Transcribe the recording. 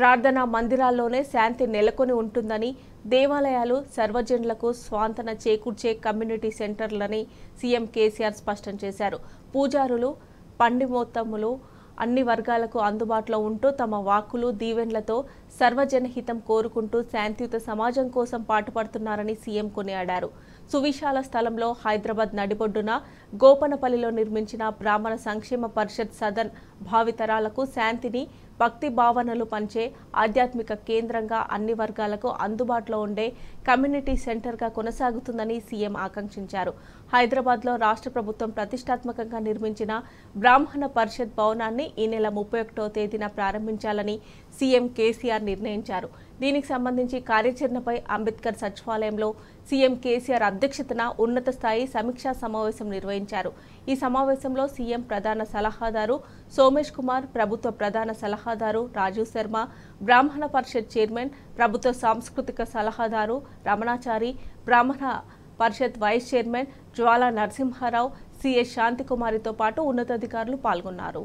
ప్రార్థనా మందిరాల్లోనే శాంతి నెలకొని ఉంటుందని దేవాలయాలు సర్వజనులకు స్వాంతన చేకూర్చే కమ్యూనిటీ సెంటర్లని సీఎం కేసీఆర్ స్పష్టం చేశారు పూజారులు పండిమోత్తములు అన్ని వర్గాలకు అందుబాటులో ఉంటూ తమ వాక్కులు దీవెన్లతో సర్వజన హితం కోరుకుంటూ శాంతియుత సమాజం కోసం పాటుపడుతున్నారని సీఎం కొనియాడారు సువిశాల స్థలంలో హైదరాబాద్ నడిబొడ్డున గోపనపల్లిలో నిర్మించిన బ్రాహ్మణ సంక్షేమ పరిషత్ సదన్ భావితరాలకు శాంతిని భక్తి భావనలు పంచే ఆధ్యాత్మిక కేంద్రంగా అన్ని వర్గాలకు అందుబాటులో ఉండే కమ్యూనిటీ సెంటర్గా కొనసాగుతుందని సీఎం ఆకాంక్షించారు హైదరాబాద్లో రాష్ట్ర ప్రభుత్వం ప్రతిష్టాత్మకంగా నిర్మించిన బ్రాహ్మణ పరిషత్ భవనాన్ని ఈ నెల ముప్పై తేదీన ప్రారంభించాలని సీఎం కేసీఆర్ నిర్ణయించారు దీనికి సంబంధించి కార్యాచరణపై అంబేద్కర్ సచివాలయంలో సీఎం కేసీఆర్ అధ్యక్షతన ఉన్నత స్థాయి సమీక్షా సమావేశం నిర్వహించారు ఈ సమావేశంలో సీఎం ప్రధాన సలహాదారు సోమేష్ కుమార్ ప్రభుత్వ ప్రధాన సలహాదారు రాజీవ్ శర్మ బ్రాహ్మణ పరిషత్ చైర్మన్ ప్రభుత్వ సాంస్కృతిక సలహాదారు Ramanachari Brahmana Parishad vice chairman Jwala Narasimharao CS శాంతికుమారితో పాటు ఉన్నతాధికారులు పాల్గొన్నారు